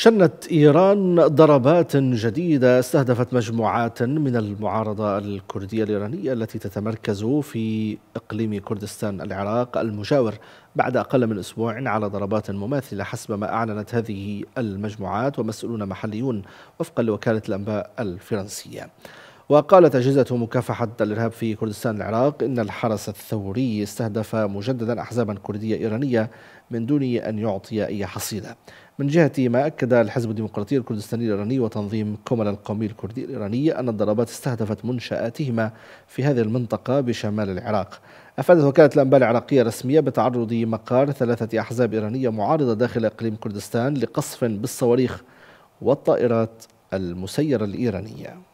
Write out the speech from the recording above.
شنت إيران ضربات جديدة استهدفت مجموعات من المعارضة الكردية الإيرانية التي تتمركز في إقليم كردستان العراق المجاور بعد أقل من أسبوع على ضربات مماثلة حسب ما أعلنت هذه المجموعات ومسؤولون محليون وفقا لوكالة الأنباء الفرنسية. وقالت أجهزة مكافحة الإرهاب في كردستان العراق إن الحرس الثوري استهدف مجددا أحزابا كردية إيرانية من دون أن يعطي أي حصيلة من جهة ما أكد الحزب الديمقراطي الكردستاني الإيراني وتنظيم كومل القومي الكردي الإيراني أن الضربات استهدفت منشآتهما في هذه المنطقة بشمال العراق أفادت وكالة الأنباء العراقية الرسمية بتعرض مقار ثلاثة أحزاب إيرانية معارضة داخل إقليم كردستان لقصف بالصواريخ والطائرات المسيرة الإيرانية